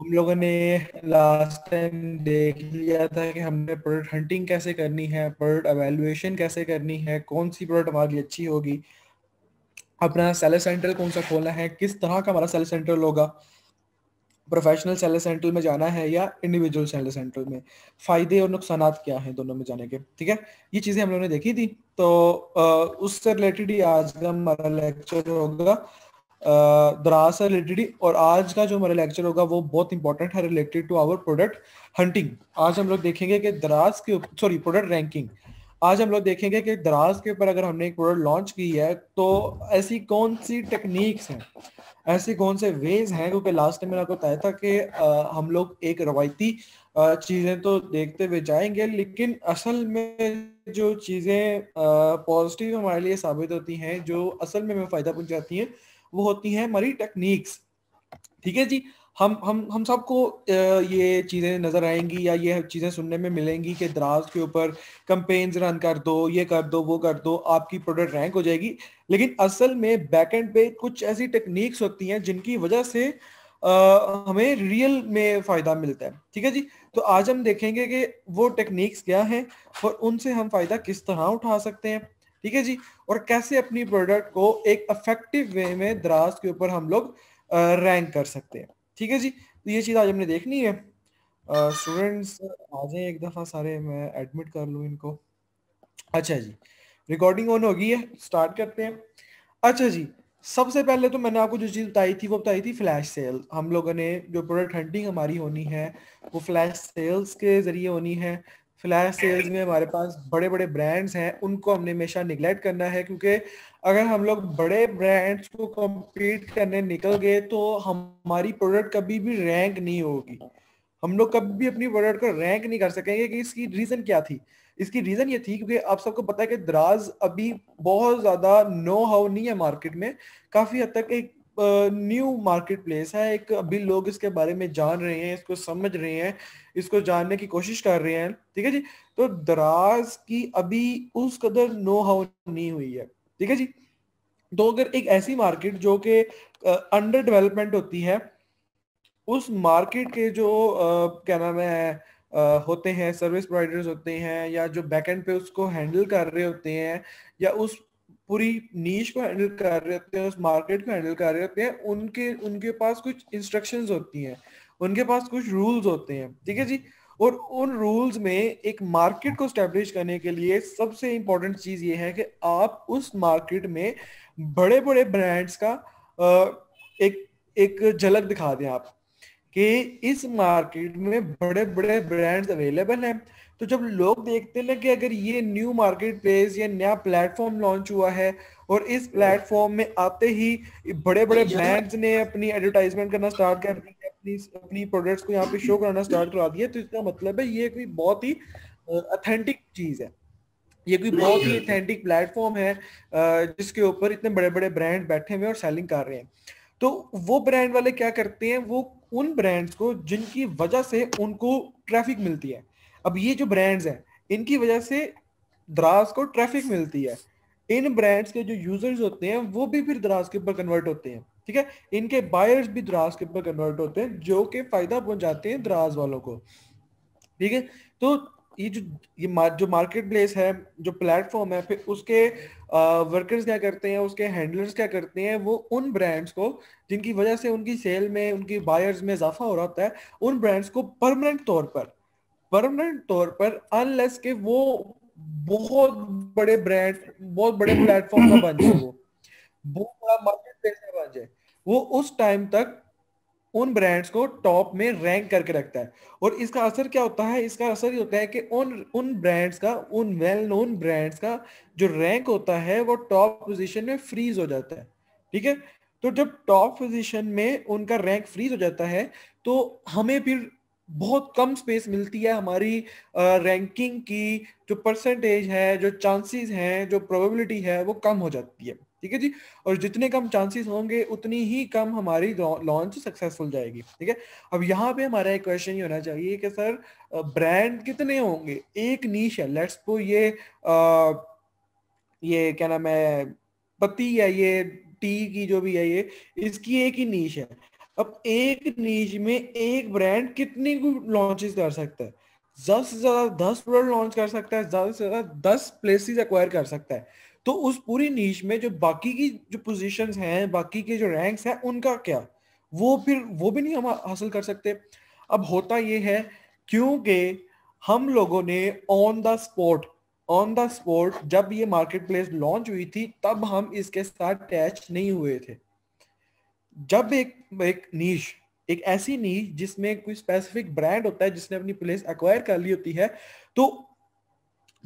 हम लोगों ने लास्ट टाइम देख लिया था कि हमने प्रोडक्ट हंटिंग कैसे करनी है प्रोडक्ट अवेलुएशन कैसे करनी है कौन सी प्रोडक्ट हमारे लिए अच्छी होगी अपना सेलर सेंटर कौन सा खोलना है किस तरह का हमारा सेलर सेंटर होगा प्रोफेशनल सेलर सेंटर में जाना है या इंडिविजुअल सेलर सेंटर में फ़ायदे और नुकसान क्या हैं दोनों में जाने के ठीक है ये चीज़ें हम लोगों ने देखी थी तो उससे रिलेटेड ही आज का हमारा लेक्चर होगा दराज से रिलेटेड और आज का जो हमारा लेक्चर होगा वो बहुत इंपॉर्टेंट है related to our product hunting आज हम लोग देखेंगे कि दराज के सॉरी प्रोडक्ट रैंकिंग आज हम लोग देखेंगे कि दराज के ऊपर अगर हमने एक प्रोडक्ट लॉन्च की है तो ऐसी कौन सी टेक्निक्स हैं ऐसे कौन से वेज हैं क्योंकि लास्ट टाइम मैंने आपको बताया था कि आ, हम लोग एक रवायती चीज़ें तो देखते हुए जाएंगे लेकिन असल में जो चीज़ें पॉजिटिव हमारे लिए साबित होती हैं जो असल में हमें फ़ायदा पहुंचाती हैं वो होती हैं हमारी टेक्निक्स ठीक है जी हम हम हम सबको ये चीज़ें नज़र आएंगी या ये चीज़ें सुनने में मिलेंगी कि दराज के ऊपर कंपेन्स रन कर दो ये कर दो वो कर दो आपकी प्रोडक्ट रैंक हो जाएगी लेकिन असल में बैकएंड पे कुछ ऐसी टेक्निक्स होती हैं जिनकी वजह से आ, हमें रियल में फ़ायदा मिलता है ठीक है जी तो आज हम देखेंगे कि वो टेक्निक्स क्या हैं और उनसे हम फ़ायदा किस तरह उठा सकते हैं ठीक है जी और कैसे अपनी प्रोडक्ट को एक अफेक्टिव वे में द्रास के ऊपर हम लोग रैंक कर सकते हैं ठीक है जी तो ये चीज़ आज हमने देखनी है स्टूडेंट्स आ जाए एक दफ़ा सारे मैं एडमिट कर लूँ इनको अच्छा जी रिकॉर्डिंग ऑन होगी है स्टार्ट करते हैं अच्छा जी सबसे पहले तो मैंने आपको जो चीज़ बताई थी वो बताई थी फ्लैश सेल हम लोगों ने जो प्रोडक्ट हंटिंग हमारी होनी है वो फ्लैश सेल्स के ज़रिए होनी है फ्लैश सेल्स में हमारे पास बड़े बड़े ब्रांड्स हैं उनको हमने हमेशा निगलेक्ट करना है क्योंकि अगर हम लोग बड़े ब्रांड्स को कम्पीट करने निकल गए तो हमारी प्रोडक्ट कभी भी रैंक नहीं होगी हम लोग कभी भी अपनी प्रोडक्ट को रैंक नहीं कर सकेंगे कि इसकी रीज़न क्या थी इसकी रीज़न ये थी क्योंकि आप सबको पता है कि द्राज अभी बहुत ज़्यादा नो हाउ नहीं है मार्केट में काफ़ी हद तक एक न्यू मार्केट प्लेस है एक अभी लोग इसके बारे में जान रहे हैं इसको समझ रहे हैं इसको जानने की कोशिश कर रहे हैं ठीक है जी तो दराज की अभी उस कदर नो हाउ नहीं हुई है ठीक है जी तो अगर एक ऐसी मार्केट जो कि अंडर डेवलपमेंट होती है उस मार्केट के जो uh, क्या नाम है होते हैं सर्विस प्रोवाइडर्स होते हैं या जो बैकएंड पे उसको हैंडल कर रहे होते हैं या उस पूरी नीच को हैंडल कर रहे होते हैं उस मार्केट को हैंडल कर रहे होते हैं उनके उनके पास कुछ इंस्ट्रक्शंस होती हैं उनके पास कुछ रूल्स होते हैं ठीक है जी और उन रूल्स में एक मार्केट को स्टेब्लिश करने के लिए सबसे इंपॉर्टेंट चीज़ ये है कि आप उस मार्केट में बड़े बड़े ब्रांड्स का एक एक झलक दिखा दें आप कि इस मार्केट में बड़े बड़े ब्रांड्स अवेलेबल हैं तो जब लोग देखते हैं ना कि अगर ये न्यू मार्केट प्लेस या नया प्लेटफॉर्म लॉन्च हुआ है और इस प्लेटफॉर्म में आते ही बड़े बड़े ब्रांड्स ने अपनी एडवर्टाइजमेंट करना स्टार्ट कर दी है अपनी अपनी प्रोडक्ट्स को यहाँ पे शो करना स्टार्ट करा दिया तो इसका मतलब है ये कोई बहुत ही अथेंटिक चीज है ये कोई बहुत ही अथेंटिक प्लेटफॉर्म है जिसके ऊपर इतने बड़े बड़े ब्रांड बैठे हुए और सेलिंग कर रहे हैं तो वो ब्रांड वाले क्या करते हैं वो उन ब्रांड्स को जिनकी वजह से उनको ट्रैफिक मिलती है अब ये जो ब्रांड्स हैं इनकी वजह से द्रास को ट्रैफिक मिलती है इन ब्रांड्स के जो यूजर्स होते हैं वो भी फिर द्रास के ऊपर कन्वर्ट होते हैं ठीक है इनके बायर्स भी द्रास के ऊपर कन्वर्ट होते हैं जो कि फायदा पहुंचाते हैं द्रास वालों को ठीक है तो ये जो ये जो मार्केट प्लेस है जो प्लेटफॉर्म है फिर उसके आ, वर्कर्स क्या करते हैं उसके हैंडलर्स क्या करते हैं वो उन ब्रांड्स को जिनकी वजह से उनकी सेल में उनकी बायर्स में इजाफा हो रहा होता है उन ब्रांड्स को परमानेंट तौर पर परमानेंट तौर पर अनलेस के वो बहुत बड़े ब्रांड बहुत बड़े प्लेटफॉर्म का बन जाए वो बहुत बड़ा मार्केट प्लेस का बन जाए वो उस टाइम तक उन ब्रांड्स को टॉप में रैंक करके रखता है और इसका असर क्या होता है इसका असर ये होता है कि उन उन ब्रांड्स का उन वेल नोन ब्रांड्स का जो रैंक होता है वो टॉप पोजीशन में फ्रीज हो जाता है ठीक है तो जब टॉप पोजीशन में उनका रैंक फ्रीज हो जाता है तो हमें फिर बहुत कम स्पेस मिलती है हमारी रैंकिंग की जो परसेंटेज है जो चांसेस हैं जो प्रोबेबिलिटी है वो कम हो जाती है ठीक है जी और जितने कम चांसेस होंगे उतनी ही कम हमारी लॉन्च सक्सेसफुल जाएगी ठीक है अब यहाँ पे हमारा एक क्वेश्चन ये होना चाहिए कि सर ब्रांड कितने होंगे एक नीच है लेट्स को ये आ, ये क्या नाम है पत्ती है ये टी की जो भी है ये इसकी एक ही नीच है अब एक नीच में एक ब्रांड कितनी लॉन्चेस कर सकता है ज्यादा से ज्यादा दस प्रोडक्ट लॉन्च कर सकता है ज्यादा से ज्यादा दस प्लेसेस एक्वायर कर सकता है तो उस पूरी नीच में जो बाकी की जो पोजिशन हैं बाकी के जो रैंक्स हैं उनका क्या वो फिर वो भी नहीं हम हासिल कर सकते अब होता ये है क्योंकि हम लोगों ने on the spot on the spot जब ये मार्केट प्लेस लॉन्च हुई थी तब हम इसके साथ अटैच नहीं हुए थे जब एक एक नीश एक ऐसी नीच जिसमें कोई स्पेसिफिक ब्रांड होता है जिसने अपनी प्लेस एक्वायर कर ली होती है तो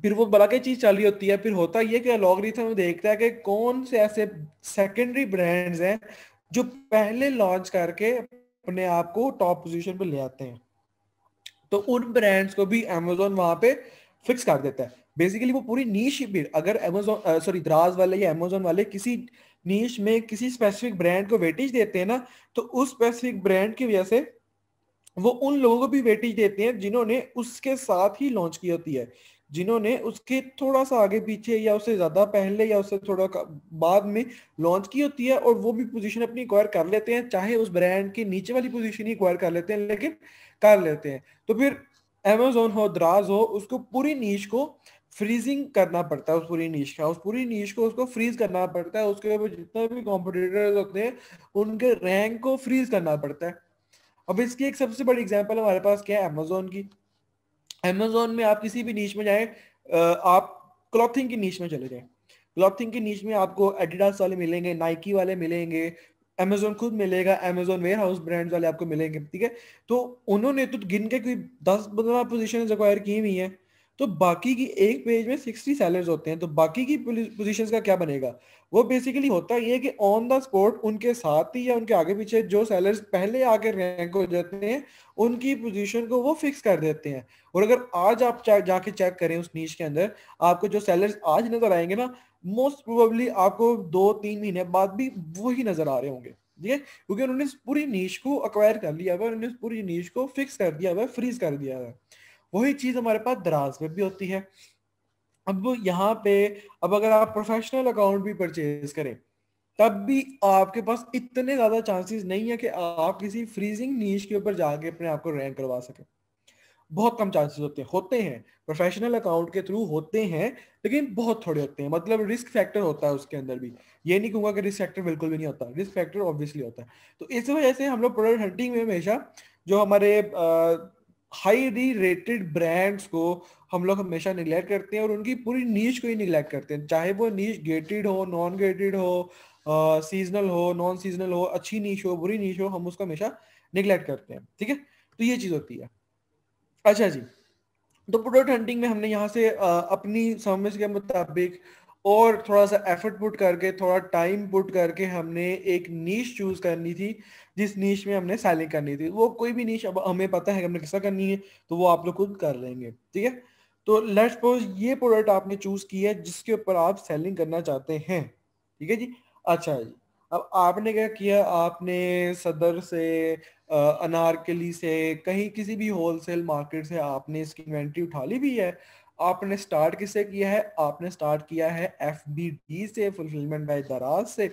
फिर वो बड़ा की चीज चल रही होती है फिर होता यह कि एलोग्रिथम देखता है कि कौन से ऐसे सेकेंडरी ब्रांड्स हैं जो पहले लॉन्च करके अपने आप को टॉप पोजीशन पे ले आते हैं तो उन ब्रांड्स को भी अमेजोन वहां पे फिक्स कर देता है बेसिकली वो पूरी नीच अगर अमेजोन सॉरी द्राज वाले या अमेजोन वाले किसी नीच में किसी स्पेसिफिक ब्रांड को वेटेज देते हैं ना तो उस स्पेसिफिक ब्रांड की वजह से वो उन लोगों को भी वेटेज देते हैं जिन्होंने उसके साथ ही लॉन्च की होती है जिन्होंने उसके थोड़ा सा आगे पीछे या उससे ज्यादा पहले या उससे थोड़ा बाद में लॉन्च की होती है और वो भी पोजीशन अपनी एक्वायर कर लेते हैं चाहे उस ब्रांड के नीचे वाली पोजीशन ही एक्वायर कर लेते हैं लेकिन कर लेते हैं तो फिर अमेजोन हो द्राज हो उसको पूरी नीच को फ्रीजिंग करना पड़ता है उस पूरी नीच का उस पूरी नीच को उसको फ्रीज करना पड़ता है उसके ऊपर जितने भी कॉम्पिटिटर्स होते हैं उनके रैंक को फ्रीज करना पड़ता है अब इसकी एक सबसे बड़ी एग्जाम्पल हमारे पास क्या है अमेजोन की अमेजोन में आप किसी भी नीच में जाए आप क्लॉथिंग की नीच में चले जाए क्लॉथिंग की नीच में आपको एडिडास वाले मिलेंगे नाइकी वाले मिलेंगे अमेजोन खुद मिलेगा अमेजोन वेयर हाउस ब्रांड्स वाले आपको मिलेंगे ठीक है तो उन्होंने तो गिन के कोई दस पंद्रह पोजिशन एक्वायर की हुई है तो बाकी की एक पेज में सिक्सटी सैलर्स होते हैं तो बाकी की पोजीशंस का क्या बनेगा वो बेसिकली होता ये है कि ऑन द स्पॉट उनके साथ ही या उनके आगे पीछे जो सैलर्स पहले आके रैंक हो जाते हैं उनकी पोजीशन को वो फिक्स कर देते हैं और अगर आज आप जाके चेक करें उस नीच के अंदर आपको जो सैलर्स आज नजर आएंगे ना मोस्ट प्रोबेबली आपको दो तीन महीने बाद भी वही नजर आ रहे होंगे ठीक है क्योंकि उन्होंने पूरी नीच को अक्वायर कर लिया हुआ उन्होंने पूरी नीच को फिक्स कर दिया हुआ फ्रीज कर दिया हुआ वही चीज़ हमारे पास दराज में भी होती है अब यहाँ पे अब अगर आप प्रोफेशनल अकाउंट भी परचेज करें तब भी आपके पास इतने ज़्यादा चांसेस नहीं है कि आप किसी फ्रीजिंग नीच के ऊपर जाके अपने आप को रैंक करवा सकें बहुत कम चांसेस होते हैं होते हैं प्रोफेशनल अकाउंट के थ्रू होते हैं लेकिन बहुत थोड़े होते हैं मतलब रिस्क फैक्टर होता है उसके अंदर भी ये नहीं कहूँगा कि रिस्क फैक्टर बिल्कुल भी नहीं होता रिस्क फैक्टर ऑब्वियसली होता है तो इस वजह से हम लोग प्रोडक्ट हंटिंग में हमेशा जो हमारे आ, हाईली रेटेड ब्रांड्स को हम लोग हमेशा निगलेक्ट करते हैं और उनकी पूरी नीच को ही निगलेक्ट करते हैं चाहे वो नीच गेटेड हो नॉन गेटेड हो सीजनल uh, हो नॉन सीजनल हो अच्छी नीच हो बुरी नीच हो हम उसको हमेशा निगलेक्ट करते हैं ठीक है तो ये चीज़ होती है अच्छा जी तो प्रोडक्ट हंटिंग में हमने यहाँ से अपनी समझ के मुताबिक और थोड़ा सा एफर्ट पुट करके थोड़ा टाइम पुट करके हमने एक नीच चूज करनी थी जिस नीच में हमने सेलिंग करनी थी वो कोई भी नीच अब हमें पता है कि हमने किसका करनी है तो वो आप लोग खुद कर लेंगे ठीक है तो लेट्स सपोज ये प्रोडक्ट आपने चूज किया है जिसके ऊपर आप सेलिंग करना चाहते हैं ठीक है जी अच्छा जी अब आपने क्या किया आपने सदर से अनारकली से कहीं किसी भी होलसेल मार्केट से आपने इसकी इन्वेंट्री उठा ली भी है आपने स्टार्ट किससे किया है आपने स्टार्ट किया है एफ बी डी से फुलफिलमेंट बाय दराज से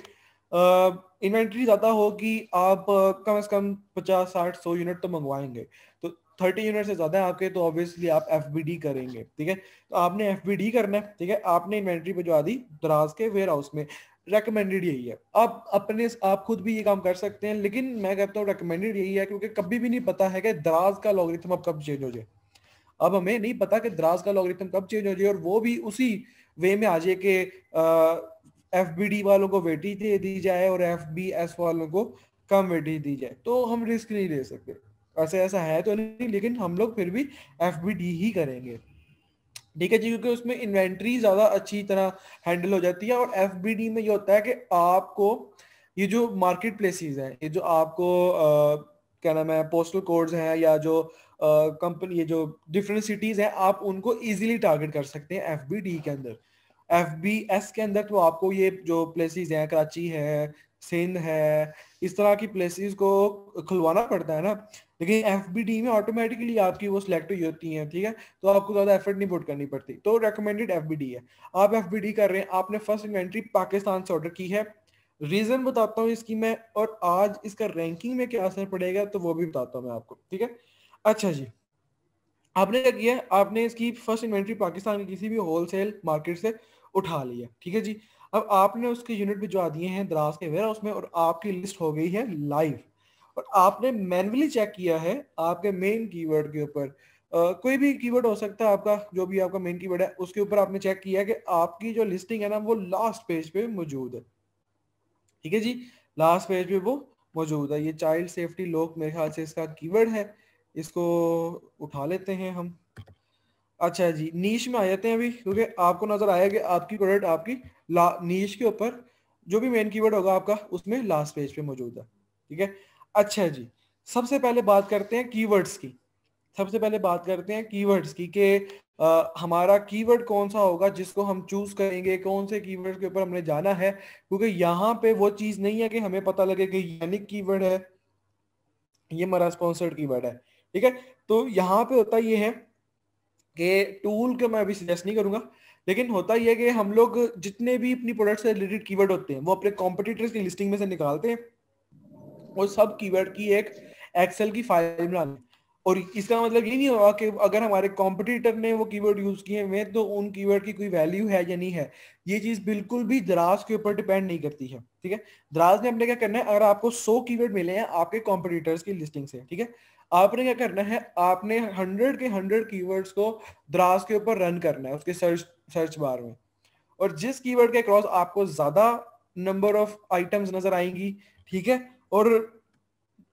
इन्वेंट्री ज़्यादा होगी आप कम से कम पचास साठ सौ यूनिट तो मंगवाएंगे तो थर्टी यूनिट से ज़्यादा है आपके तो ऑब्वियसली आप एफ बी डी करेंगे ठीक है तो आपने एफ बी डी करना है ठीक है आपने इन्वेंट्री भिजवा दी दराज के वेयर हाउस में रेकमेंडेड यही है आप अपने आप खुद भी ये काम कर सकते हैं लेकिन मैं कहता हूँ रिकमेंडेड यही है क्योंकि कभी भी नहीं पता है कि दराज का लॉगरिथम अब कब चेंज हो जाए अब हमें नहीं पता कि द्रास का लॉगरिथम कब चेंज हो जाए और वो भी उसी वे में आ जाए कि एफ बी वालों को वेटी दे दी जाए और एफ वालों को कम वेटी दी जाए तो हम रिस्क नहीं ले सकते ऐसे ऐसा है तो नहीं लेकिन हम लोग फिर भी एफ ही करेंगे ठीक है जी क्योंकि उसमें इन्वेंट्री ज़्यादा अच्छी तरह हैंडल हो जाती है और एफ में ये होता है कि आपको ये जो मार्केट प्लेसेस हैं ये जो आपको आ, क्या नाम है पोस्टल कोड्स हैं या जो कंपनी ये जो डिफरेंट सिटीज़ हैं आप उनको इजीली टारगेट कर सकते हैं एफ बी डी के अंदर एफ बी एस के अंदर तो आपको ये जो प्लेसेस हैं कराची है सिंध है इस तरह की प्लेसेस को खुलवाना पड़ता है ना लेकिन एफ बी डी में ऑटोमेटिकली आपकी वो सिलेक्ट हुई होती हैं ठीक है तो आपको ज़्यादा एफर्ट नहीं पुट करनी पड़ती तो रिकमेंडेड एफ बी डी है आप एफ बी डी कर रहे हैं आपने फर्स्ट इन्वेंट्री पाकिस्तान से ऑर्डर की है रीज़न बताता हूँ इसकी मैं और आज इसका रैंकिंग में क्या असर पड़ेगा तो वो भी बताता हूँ मैं आपको ठीक है अच्छा जी आपने क्या किया आपने इसकी फर्स्ट इन्वेंट्री पाकिस्तान की किसी भी होलसेल मार्केट से उठा लिया ठीक है जी अब आपने उसके यूनिट भी आ दिए हैं दराज के वेयर हाउस में और आपकी लिस्ट हो गई है लाइव और आपने मैनुअली चेक किया है आपके मेन कीवर्ड के ऊपर कोई भी कीवर्ड हो सकता है आपका जो भी आपका मेन कीवर्ड है उसके ऊपर आपने चेक किया है कि आपकी जो लिस्टिंग है ना वो लास्ट पेज पे मौजूद है ठीक है जी लास्ट पेज पे वो मौजूद है ये चाइल्ड सेफ्टी लोक मेरे ख्याल से इसका कीवर्ड है इसको उठा लेते हैं हम अच्छा जी नीच में आ जाते हैं अभी क्योंकि आपको नजर आया कि आपकी प्रोडक्ट आपकी नीच के ऊपर जो भी मेन कीवर्ड होगा आपका उसमें लास्ट पेज पे मौजूद है ठीक है अच्छा जी सबसे पहले बात करते हैं कीवर्ड्स की सबसे पहले बात करते हैं कीवर्ड्स की आ, हमारा कीवर्ड कौन सा होगा जिसको हम चूज करेंगे कौन से कीवर्ड के ऊपर हमने जाना है क्योंकि यहाँ पे वो चीज नहीं है कि हमें पता लगे कि यूनिक कीवर्ड है ये हमारा स्पॉन्सर्ड कीवर्ड है ठीक है तो यहाँ पे होता ये है कि टूल के मैं अभी सजेस्ट नहीं करूंगा लेकिन होता यह है कि हम लोग जितने भी अपनी प्रोडक्ट से रिलेटेड कीवर्ड होते हैं वो अपने कॉम्पिटिटर्स की लिस्टिंग में से निकालते हैं और सब कीवर्ड की एक एक्सेल की फाइल बनाते और इसका मतलब ये नहीं होगा कि अगर हमारे कॉम्पिटिटर ने वो कीवर्ड यूज किए हुए तो उन कीवर्ड की कोई वैल्यू है या नहीं है ये चीज बिल्कुल भी दराज के ऊपर डिपेंड नहीं करती है ठीक है दराज ने हमने क्या करना है अगर आपको 100 कीवर्ड मिले हैं आपके कॉम्पिटिटर्स की लिस्टिंग से ठीक है आपने क्या करना है आपने हंड्रेड के हंड्रेड कीवर्ड्स को द्रास के ऊपर रन करना है उसके सर्च सर्च बार में और जिस कीवर्ड के क्रॉस आपको ज्यादा नंबर ऑफ आइटम्स नजर आएंगी ठीक है और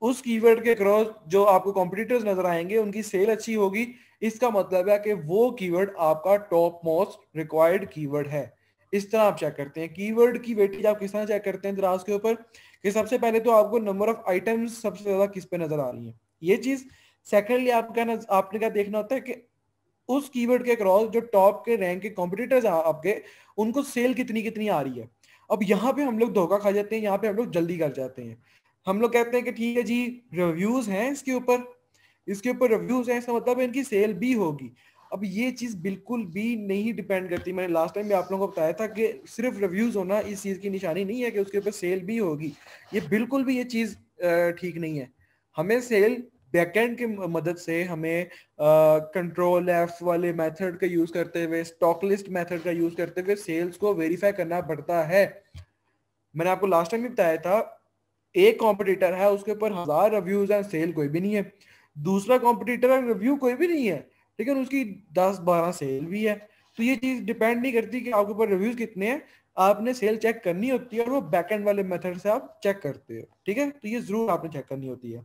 उस कीवर्ड के क्रॉस जो आपको कॉम्पिटिटर्स नजर आएंगे उनकी सेल अच्छी होगी इसका मतलब है कि वो कीवर्ड आपका टॉप मोस्ट रिक्वायर्ड कीवर्ड है इस तरह आप चेक करते हैं कीवर्ड की वेटेज आप किस तरह चेक करते हैं द्रास के ऊपर कि सबसे पहले तो आपको नंबर ऑफ आइटम्स सबसे ज्यादा किस पे नजर आ रही है ये चीज सेकेंडली आपका ना आपने क्या देखना होता है कि उस कीवर्ड के क्रॉस जो टॉप के रैंक के कॉम्पिटिटर्स आपके उनको सेल कितनी कितनी आ रही है अब यहाँ पे हम लोग धोखा खा जाते हैं यहाँ पे हम लोग जल्दी कर जाते हैं हम लोग कहते हैं कि ठीक है जी रिव्यूज हैं इसके ऊपर इसके ऊपर रिव्यूज हैं इसका मतलब इनकी सेल भी होगी अब ये चीज़ बिल्कुल भी नहीं डिपेंड करती मैंने लास्ट टाइम भी आप लोगों को बताया था कि सिर्फ रिव्यूज होना इस चीज़ की निशानी नहीं है कि उसके ऊपर सेल भी होगी ये बिल्कुल भी ये चीज़ ठीक नहीं है हमें सेल बैकएंड की मदद से हमें कंट्रोल एफ वाले मेथड का यूज करते हुए स्टॉक लिस्ट मेथड का यूज करते हुए सेल्स को वेरीफाई करना पड़ता है मैंने आपको लास्ट टाइम भी बताया था एक कॉम्पिटिटर है उसके ऊपर हजार रिव्यूज एंड सेल कोई भी नहीं है दूसरा कॉम्पिटिटर रिव्यू कोई भी नहीं है लेकिन उसकी दस बारह सेल भी है तो ये चीज डिपेंड नहीं करती कि आपके ऊपर रिव्यूज कितने हैं आपने सेल चेक करनी होती है और वो बैकएंड वाले मेथड से आप चेक करते हो ठीक है तो ये जरूर आपने चेक करनी होती है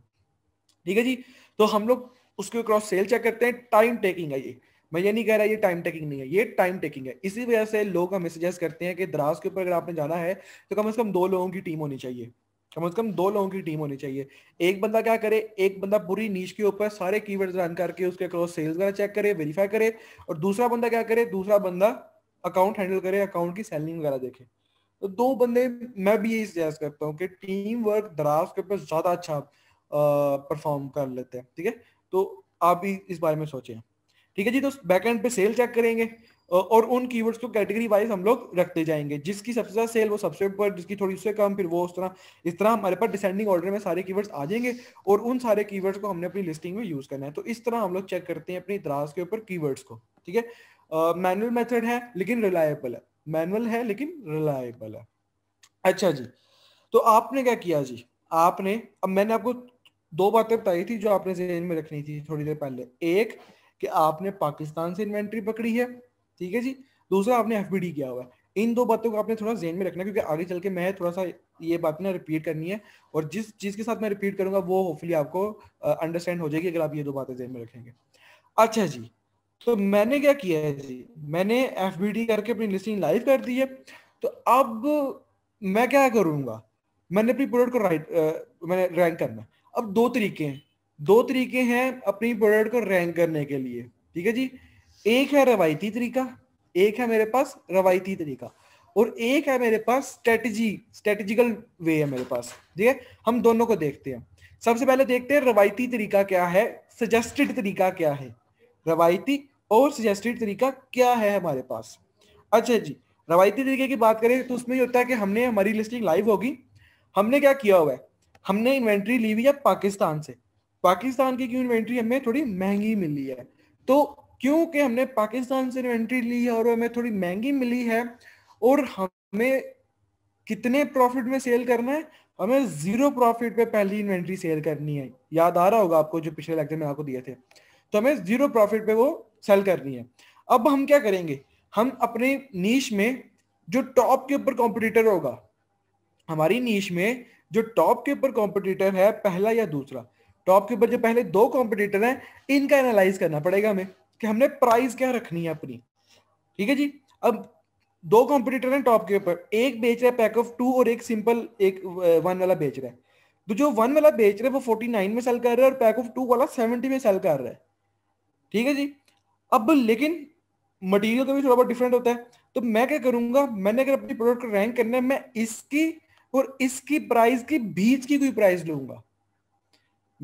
ठीक है जी तो हम लोग उसके क्रॉस सेल चेक करते हैं टाइम टेकिंग है ये मैं ये नहीं कह रहा ये टाइम टेकिंग नहीं है ये टाइम टेकिंग है इसी वजह से लोग हमें सजेस्ट करते हैं कि द्रास के ऊपर अगर आपने जाना है तो कम से कम दो लोगों की टीम होनी चाहिए कम से कम दो लोगों की टीम होनी चाहिए एक बंदा क्या करे एक बंदा पूरी नीच के ऊपर सारे कीवर्ड्स रन करके उसके क्रॉस सेल्स वगैरह चेक करे वेरीफाई करे और दूसरा बंदा क्या करे दूसरा बंदा अकाउंट हैंडल करे अकाउंट की सेलिंग वगैरह देखे तो दो बंदे मैं भी यही सजेस्ट करता हूँ कि टीम वर्क द्रास के ऊपर ज्यादा अच्छा परफॉर्म कर लेते हैं ठीक है तो आप भी इस बारे में सोचें ठीक है जी तो बैकएंड पे सेल चेक करेंगे और उन कीवर्ड्स को कैटेगरी वाइज हम लोग रखते जाएंगे जिसकी सबसे ज्यादा सेल वो सबसे ऊपर जिसकी थोड़ी उससे कम फिर वो उस तरह इस तरह हमारे पास डिसेंडिंग ऑर्डर में सारे कीवर्ड्स आ जाएंगे और उन सारे कीवर्ड्स को हमने अपनी लिस्टिंग में यूज करना है तो इस तरह हम लोग चेक करते हैं अपनी द्रास के ऊपर कीवर्ड्स को ठीक है मैनुअल मेथड है लेकिन रिलायबल है मैनुअल है लेकिन रिलायबल है अच्छा जी तो आपने क्या किया जी आपने अब मैंने आपको दो बातें बताई थी जो आपने जेन में रखनी थी थोड़ी देर पहले एक कि आपने पाकिस्तान से इन्वेंट्री पकड़ी है ठीक है जी दूसरा आपने एफ किया हुआ है इन दो बातों को आपने थोड़ा जेन में रखना क्योंकि आगे चल के मैं थोड़ा सा ये बात ना रिपीट करनी है और जिस चीज़ के साथ मैं रिपीट करूंगा वो होपफुली आपको अंडरस्टैंड हो जाएगी अगर आप ये दो बातें जेन में रखेंगे अच्छा जी तो मैंने क्या किया है जी मैंने एफ करके अपनी लिस्टिंग लाइव कर दी है तो अब मैं क्या करूँगा मैंने अपनी प्रोडक्ट को राइट मैंने रैंक करना अब दो तरीके हैं दो तरीके हैं अपनी प्रोडक्ट को रैंक करने के लिए ठीक है जी एक है रवायती तरीका एक है मेरे पास रवायती तरीका और एक है मेरे पास स्ट्रेटजी स्ट्रेटजिकल वे है मेरे पास ठीक है हम दोनों को देखते हैं सबसे पहले देखते हैं रवायती तरीका क्या है सजेस्टेड तरीका क्या है रवायती और सजेस्टेड तरीका क्या है हमारे पास अच्छा जी रवायती तरीके की बात करें तो उसमें ये होता है कि हमने हमारी लिस्टिंग लाइव होगी हमने क्या किया हुआ है हमने इन्वेंट्री ली हुई है पाकिस्तान से पाकिस्तान की क्यों इन्वेंट्री हमें थोड़ी महंगी मिली है तो क्योंकि हमने पाकिस्तान से इन्वेंट्री ली है और हमें थोड़ी महंगी मिली है और हमें कितने प्रॉफिट में सेल करना है हमें जीरो प्रॉफिट पे पहली इन्वेंट्री सेल करनी है याद आ रहा होगा आपको जो पिछले लेक्चर में आपको दिए थे तो हमें जीरो प्रॉफिट पे वो सेल करनी है अब हम क्या करेंगे हम अपने नीच में जो टॉप के ऊपर कॉम्पिटिटर होगा हमारी नीच में जो टॉप के ऊपर कॉम्पिटिटर है पहला या दूसरा टॉप के ऊपर जो पहले दो कॉम्पिटिटर हैं इनका एनालाइज करना पड़ेगा हमें कि हमने प्राइस क्या रखनी है अपनी ठीक है जी अब दो कॉम्पिटिटर हैं टॉप के ऊपर एक बेच रहा है पैक ऑफ टू और एक सिंपल एक वन वाला बेच रहा है तो जो वन वाला बेच रहा है वो फोर्टी नाइन में सेल कर रहा है और पैक ऑफ टू वाला सेवेंटी में सेल कर रहा है ठीक है जी अब लेकिन मटेरियल का भी थोड़ा बहुत डिफरेंट होता है तो मैं क्या करूंगा मैंने अगर अपनी प्रोडक्ट को रैंक करना है मैं इसकी और इसकी प्राइस के बीच की कोई प्राइस लूंगा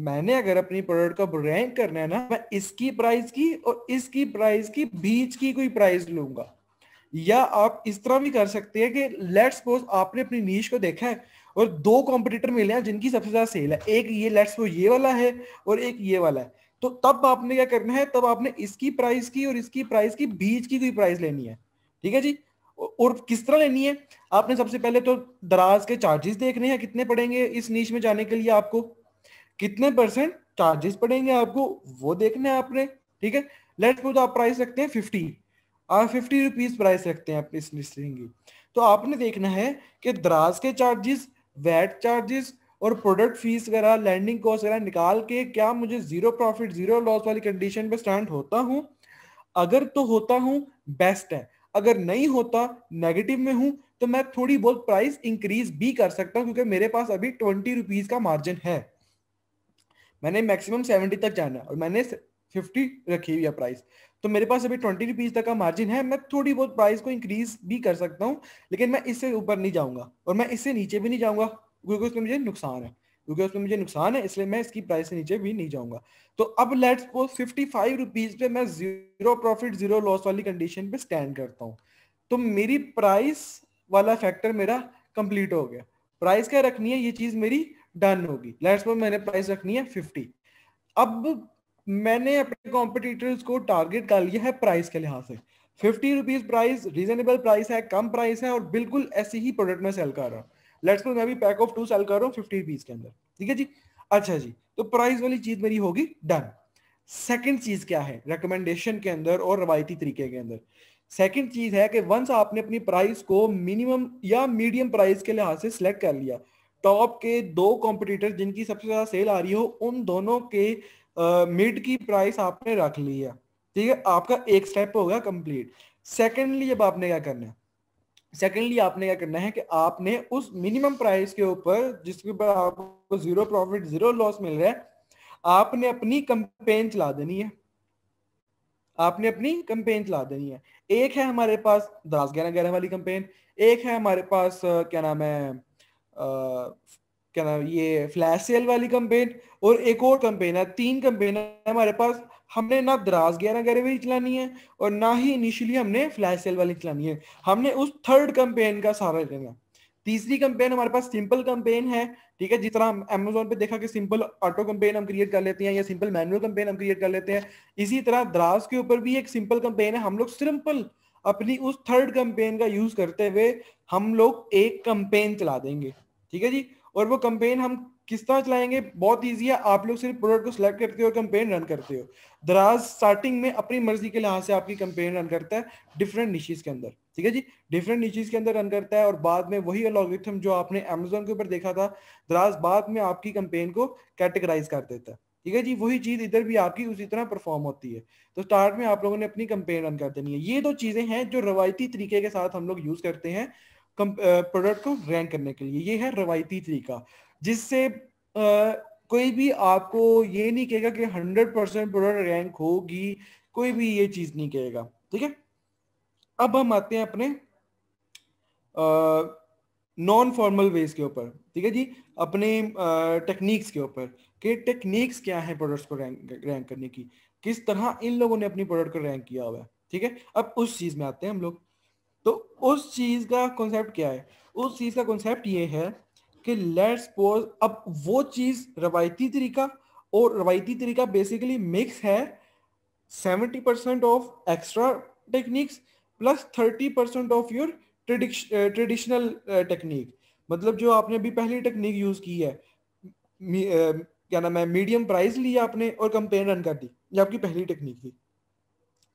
मैंने अगर अपनी प्रोडक्ट का रैंक करना है ना मैं इसकी प्राइस की और इसकी प्राइस की बीच की कोई प्राइस लूंगा या आप इस तरह भी कर सकते हैं कि लेट्स सपोज आपने अपनी नीच को देखा है और दो कॉम्पिटिटर मिले हैं जिनकी सबसे ज्यादा सेल है एक ये लेट्स ये वाला है और एक ये वाला है तो तब आपने क्या करना है तब आपने इसकी प्राइस की और इसकी प्राइस की बीच की कोई प्राइस लेनी है ठीक है जी और किस तरह लेनी है आपने सबसे पहले तो दराज के चार्जेस देखने हैं कितने पड़ेंगे इस नीच में जाने के लिए आपको कितने परसेंट चार्जेस पड़ेंगे आपको वो देखना है आपने ठीक है लेट्स सपोज आप प्राइस रखते हैं फिफ्टी आप फिफ्टी रुपीज प्राइस रखते हैं आप इस लिस्टिंग तो आपने देखना है कि दराज के चार्जेस वैट चार्जेस और प्रोडक्ट फीस वगैरह लैंडिंग कॉस्ट वगैरह निकाल के क्या मुझे जीरो प्रॉफिट जीरो लॉस वाली कंडीशन पे स्टैंड होता हूँ अगर तो होता हूँ बेस्ट है अगर नहीं होता नेगेटिव में हूं तो मैं थोड़ी बहुत प्राइस इंक्रीज भी कर सकता हूं क्योंकि मेरे पास अभी ट्वेंटी रुपीज का मार्जिन है मैंने मैक्सिमम सेवेंटी तक जाना है और मैंने फिफ्टी रखी हुई है प्राइस तो मेरे पास अभी ट्वेंटी रुपीज तक का मार्जिन है मैं थोड़ी बहुत प्राइस को इंक्रीज भी कर सकता हूँ लेकिन मैं इससे ऊपर नहीं जाऊंगा और मैं इससे नीचे भी नहीं जाऊंगा क्योंकि उसमें मुझे नुकसान है क्योंकि उसमें मुझे नुकसान है इसलिए मैं इसकी प्राइस से नीचे भी नहीं जाऊंगा तो अब let's suppose fifty five rupees पे मैं जीरो प्रॉफिट जीरो लॉस वाली कंडीशन पे स्टैंड करता हूँ तो मेरी प्राइस वाला फैक्टर मेरा कंप्लीट हो गया प्राइस क्या रखनी है ये चीज मेरी डन होगी लेट्स सपोज मैंने प्राइस रखनी है फिफ्टी अब मैंने अपने कॉम्पिटिटर्स को टारगेट कर लिया है प्राइस के लिहाज से fifty rupees price reasonable price है कम प्राइस है और बिल्कुल ऐसे ही प्रोडक्ट में सेल कर रहा हूँ लेट्स मैं अभी पैक ऑफ टू सेल कर रहा हूँ फिफ्टी रुपीज के अंदर ठीक है जी अच्छा जी तो प्राइस वाली चीज मेरी होगी डन सेकेंड चीज क्या है रिकमेंडेशन के अंदर और रवायती तरीके के अंदर सेकेंड चीज है कि वंस आपने अपनी प्राइस को मिनिमम या मीडियम प्राइस के लिहाज से सिलेक्ट कर लिया टॉप के दो कॉम्पिटिटर जिनकी सबसे ज्यादा सेल आ रही हो उन दोनों के मिड uh, की प्राइस आपने रख ली है ठीक है आपका एक स्टेप होगा कंप्लीट सेकेंडली अब आपने क्या करना है सेकेंडली आपने क्या करना है कि आपने उस मिनिमम प्राइस के ऊपर जिसके ऊपर आपको जीरो प्रॉफिट जीरो लॉस मिल रहा है आपने अपनी कंपेन चला देनी है आपने अपनी कंपेन चला देनी है एक है हमारे पास दस ग्यारह ग्यारह वाली कंपेन एक है हमारे पास क्या नाम है क्या नाम ये फ्लैश सेल वाली कंपेन और एक और कंपेन है तीन कंपेन है हमारे पास हमने ना दराज ग्यारह ग्यारह वाली चलानी है और ना ही इनिशियली हमने फ्लैश सेल वाली चलानी है हमने उस थर्ड कंपेन का सहारा लेना तीसरी कंपेन हमारे पास सिंपल कंपेन है ठीक है जिस तरह हम अमेजोन पे देखा कि सिंपल ऑटो कंपेन हम क्रिएट कर लेते हैं या सिंपल मैनुअल कंपेन हम क्रिएट कर लेते हैं इसी तरह द्रास के ऊपर भी एक सिंपल कंपेन है हम लोग सिंपल अपनी उस थर्ड कंपेन का यूज करते हुए हम लोग एक कंपेन चला देंगे ठीक है जी और वो कंपेन हम किस तरह चलाएंगे बहुत ईजी है आप लोग सिर्फ प्रोडक्ट को सिलेक्ट करते हो और कंपेन रन करते हो दराज स्टार्टिंग में अपनी मर्जी के लिहाज से आपकी कंपेन रन करता है डिफरेंट निशीज के अंदर ठीक है जी डिफरेंट निशीज के अंदर रन करता है और बाद में वही अलॉगिथम जो आपने अमेजोन के ऊपर देखा था दराज बाद में आपकी कंपेन को कैटेगराइज कर देता है ठीक है जी वही चीज इधर भी आपकी उसी तरह परफॉर्म होती है तो स्टार्ट में आप लोगों ने अपनी कंपेन रन कर देनी है ये दो चीजें हैं जो रवायती तरीके के साथ हम लोग यूज करते हैं प्रोडक्ट को रैंक करने के लिए ये है रवायती तरीका जिससे कोई भी आपको ये नहीं कहेगा कि हंड्रेड परसेंट प्रोडक्ट रैंक होगी कोई भी ये चीज नहीं कहेगा ठीक है अब हम आते हैं अपने नॉन फॉर्मल वेज के ऊपर ठीक है जी अपने टेक्निक्स के ऊपर कि टेक्निक्स क्या है प्रोडक्ट्स को रैंक रैंक करने की किस तरह इन लोगों ने अपनी प्रोडक्ट को रैंक किया हुआ है ठीक है अब उस चीज में आते हैं हम लोग तो उस चीज का कॉन्सेप्ट क्या है उस चीज का कॉन्सेप्ट ये है कि लेट्स सपोज अब वो चीज रवायती तरीका और रवायती तरीका बेसिकली मिक्स है seventy percent of extra techniques plus thirty percent of your traditional technique मतलब जो आपने अभी पहली टेक्निक यूज की है uh, क्या नाम है मीडियम प्राइस लिया आपने और कंपेन रन कर दी ये आपकी पहली टेक्निक थी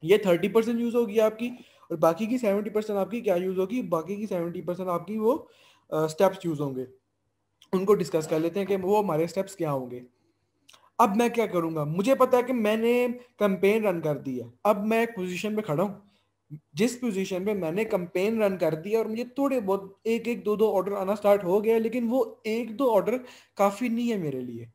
ये थर्टी परसेंट यूज होगी आपकी और बाकी की सेवेंटी परसेंट आपकी क्या यूज होगी बाकी की सेवेंटी परसेंट आपकी वो स्टेप्स uh, यूज होंगे उनको डिस्कस कर लेते हैं कि वो हमारे स्टेप्स क्या होंगे अब मैं क्या करूँगा मुझे पता है कि मैंने कंपेन रन कर दी है अब मैं एक पोजीशन पे खड़ा हूँ जिस पोजीशन पे मैंने कंपेन रन कर दिया और मुझे थोड़े बहुत एक एक दो दो ऑर्डर आना स्टार्ट हो गया लेकिन वो एक दो ऑर्डर काफ़ी नहीं है मेरे लिए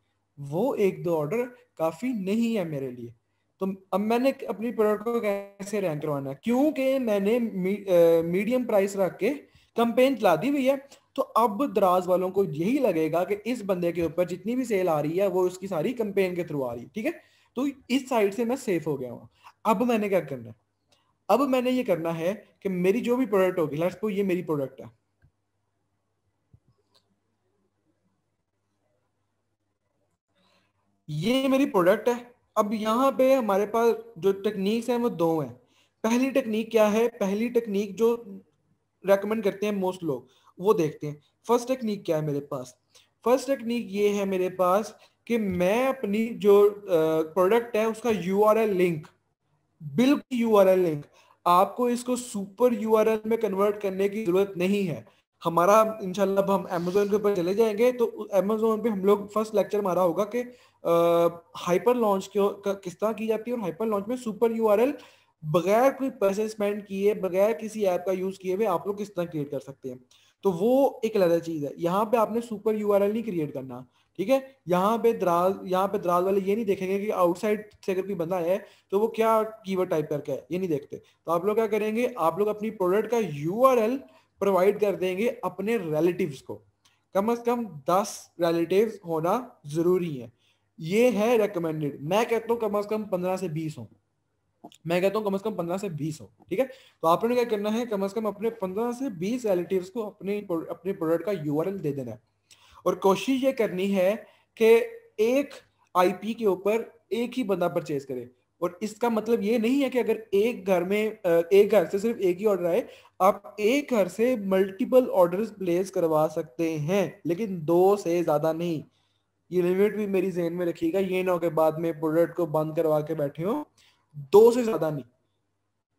वो एक दो ऑर्डर काफ़ी नहीं है मेरे लिए तो अब मैंने अपनी प्रोडक्ट को कैसे रैंक करवाना है क्योंकि मैंने मी, आ, मीडियम प्राइस रख के कंपेन चला दी हुई है तो अब दराज वालों को यही लगेगा कि इस बंदे के ऊपर जितनी भी सेल आ रही है वो उसकी सारी कंपेन के थ्रू आ रही है ठीक है तो इस साइड से मैं सेफ हो गया हूँ अब मैंने क्या करना है अब मैंने ये करना है कि मेरी जो भी प्रोडक्ट होगी लेट्स ये मेरी प्रोडक्ट है ये मेरी प्रोडक्ट है अब यहां पे हमारे पास जो टेक्निक्स हैं वो दो हैं पहली टेक्निक क्या है पहली टेक्निक जो रेकमेंड करते हैं मोस्ट लोग वो देखते हैं फर्स्ट टेक्निक क्या है मेरे पास फर्स्ट टेक्निक ये है मेरे पास कि मैं अपनी जो प्रोडक्ट है उसका यू लिंक बिल्कुल यू लिंक आपको इसको सुपर यू में कन्वर्ट करने की जरूरत नहीं है हमारा इनशाला हम अमेजोन के ऊपर चले जाएंगे तो अमेजोन पे हम लोग फर्स्ट लेक्चर मारा होगा कि हाइपर लॉन्च किस तरह की जाती है और हाइपर लॉन्च में सुपर यू बगैर कोई पैसे स्पेंड किए बगैर किसी ऐप का यूज किए हुए आप लोग किस तरह क्रिएट कर सकते हैं तो वो एक अलग चीज़ है यहाँ पे आपने सुपर यू नहीं क्रिएट करना ठीक है यहाँ पे द्राल यहाँ पे द्राल वाले ये नहीं देखेंगे कि आउटसाइड से अगर कोई बंदा है तो वो क्या कीवर्ड टाइप करके है ये नहीं देखते तो आप लोग क्या करेंगे आप लोग अपनी प्रोडक्ट का यू प्रोवाइड कर देंगे अपने रेलेटिव को कम अज कम दस रिलेटिव होना जरूरी है ये है रिकमेंडेड मैं कहता हूँ कम अज कम पंद्रह से बीस हों मैं कहता हूँ कम से कम पंद्रह से बीस हो ठीक है तो आपने क्या करना है कम से कम अपने पंद्रह से बीस रिलेटिव को अपने अपने प्रोडक्ट का यू दे देना है और कोशिश ये करनी है कि एक आईपी के ऊपर एक ही बंदा परचेज करे और इसका मतलब ये नहीं है कि अगर एक घर में एक घर से सिर्फ एक ही ऑर्डर आए आप एक घर से मल्टीपल ऑर्डर्स प्लेस करवा सकते हैं लेकिन दो से ज्यादा नहीं ये लिमिट भी मेरी जहन में रखिएगा ये ना हो के बाद में प्रोडक्ट को बंद करवा के बैठे हो दो से ज्यादा नहीं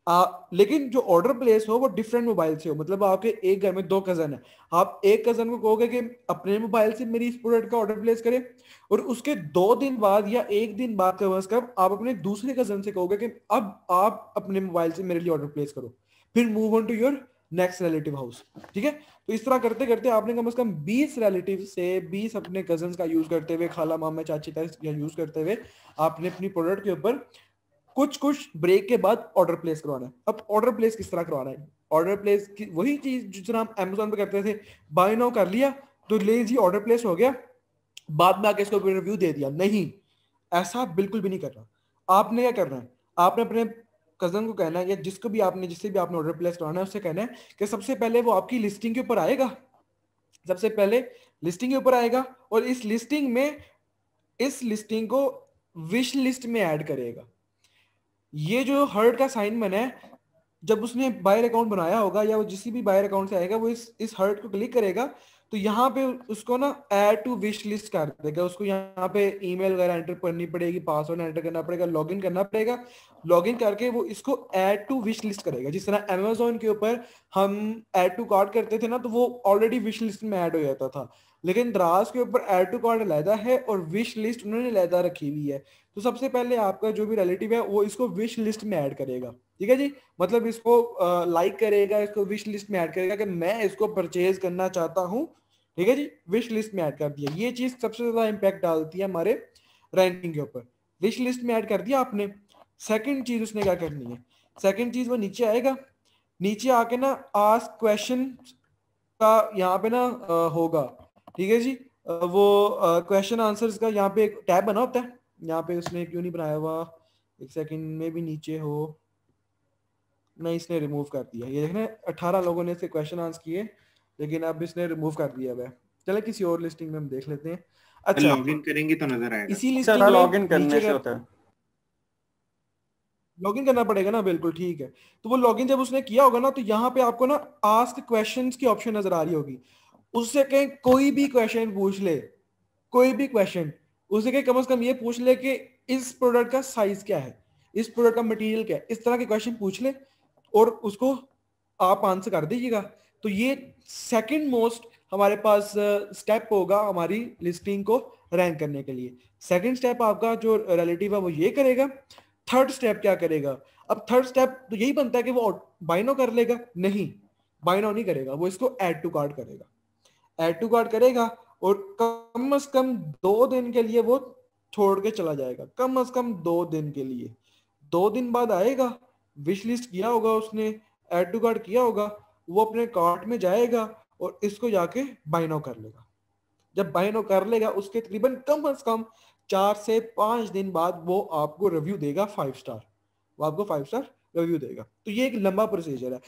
आ, लेकिन जो ऑर्डर प्लेस हो वो डिफरेंट मोबाइल से हो मतलब आपके एक घर में दो कजन है आप एक कजन को कहोगे कि अपने मोबाइल से मेरी इस प्रोडक्ट का ऑर्डर प्लेस करें और उसके दो दिन बाद या एक दिन बाद कम अज कम आप अपने दूसरे कजन से कहोगे कि अब आप अपने मोबाइल से मेरे लिए ऑर्डर प्लेस करो फिर move on to your next relative house ठीक है तो इस तरह करते करते आपने कम अज कम बीस रिलेटिव से बीस अपने कजन का यूज करते हुए खाला मामा चाची का यूज करते हुए आपने अपनी प्रोडक्ट के ऊपर कुछ कुछ ब्रेक के बाद ऑर्डर प्लेस करवाना है अब ऑर्डर प्लेस किस तरह करवाना है ऑर्डर प्लेस की वही चीज जिस हम अमेजोन पे करते थे बाय नाउ कर लिया तो जी ऑर्डर प्लेस हो गया बाद में आके इसको रिव्यू दे दिया नहीं ऐसा बिल्कुल भी नहीं करना आपने क्या करना है आपने अपने कजन को कहना है या जिसको भी आपने जिससे भी आपने ऑर्डर प्लेस कराना है उससे कहना है कि सबसे पहले वो आपकी लिस्टिंग के ऊपर आएगा सबसे पहले लिस्टिंग के ऊपर आएगा और इस लिस्टिंग में इस लिस्टिंग को विश लिस्ट में ऐड करेगा ये जो हर्ड का साइन बना है जब उसने बायर अकाउंट बनाया होगा या वो जिस भी बायर अकाउंट से आएगा वो इस इस हर्ट को क्लिक करेगा तो यहाँ पे उसको ना एड टू विश लिस्ट कर देगा उसको यहाँ पे ईमेल वगैरह एंटर करनी पड़ेगी पासवर्ड एंटर करना पड़ेगा लॉगिन करना पड़ेगा लॉगिन करके वो इसको एड टू विश लिस्ट करेगा जिस तरह अमेजोन के ऊपर हम एड टू कार्ड करते थे ना तो वो ऑलरेडी विश लिस्ट में एड हो जाता था लेकिन द्रास के ऊपर एड टू कार्ड अलहदा है और विश लिस्ट उन्होंने अलहदा रखी हुई है तो सबसे पहले आपका जो भी रिलेटिव है वो इसको विश लिस्ट में ऐड करेगा ठीक है जी मतलब इसको लाइक करेगा इसको विश लिस्ट में ऐड करेगा कि मैं इसको परचेज करना चाहता हूँ ठीक है जी विश लिस्ट में ऐड कर दिया ये चीज सबसे ज्यादा इम्पैक्ट डालती है हमारे रैंकिंग के ऊपर विश लिस्ट में ऐड कर दिया आपने सेकेंड चीज उसने क्या करनी है सेकेंड चीज वो नीचे आएगा नीचे आके ना आस्क क्वेश्चन का यहाँ पे ना होगा ठीक है जी वो क्वेश्चन आंसर का यहाँ पे एक टैब बना होता है यहाँ पे उसने क्यों नहीं बनाया हुआ एक सेकंड में भी नीचे हो नहीं इसने रिमूव कर दिया ये देखने अठारह लोगों ने इसे क्वेश्चन आंसर किए लेकिन अब इसने रिमूव कर दिया हुआ चले किसी और लिस्टिंग में हम देख लेते हैं अच्छा लॉग इन करेंगे तो नजर आएगा इसी लिस्ट अच्छा, में इन करने से होता है लॉगिन करना पड़ेगा ना बिल्कुल ठीक है तो वो लॉगिन जब उसने किया होगा ना तो यहाँ पे आपको ना आस्क क्वेश्चंस की ऑप्शन नजर आ रही होगी उससे कहें कोई भी क्वेश्चन पूछ ले कोई भी क्वेश्चन उससे कहें कम से कम ये पूछ ले कि इस प्रोडक्ट का साइज क्या है इस प्रोडक्ट का मटेरियल क्या है इस तरह के क्वेश्चन पूछ ले और उसको आप आंसर कर दीजिएगा तो ये सेकंड मोस्ट हमारे पास स्टेप होगा हमारी लिस्टिंग को रैंक करने के लिए सेकंड स्टेप आपका जो रिलेटिव है वो ये करेगा थर्ड स्टेप क्या करेगा अब थर्ड स्टेप तो यही बनता है कि वो बाइनो कर लेगा नहीं बाइनो नहीं करेगा वो इसको एड टू कार्ड करेगा एड टू कार्ड करेगा और कम से कम दो दिन के लिए वो छोड़ के चला जाएगा कम से कम दो दिन के लिए दो दिन बाद आएगा विश लिस्ट किया होगा उसने एड टू कार्ड किया होगा वो अपने कार्ट में जाएगा और इसको जाके बाइनो कर लेगा जब बाइनो कर लेगा उसके तकरीबन कम अज कम चार से पांच दिन बाद वो आपको रिव्यू देगा फाइव स्टार वो आपको फाइव स्टार रिव्यू देगा तो ये एक लंबा प्रोसीजर है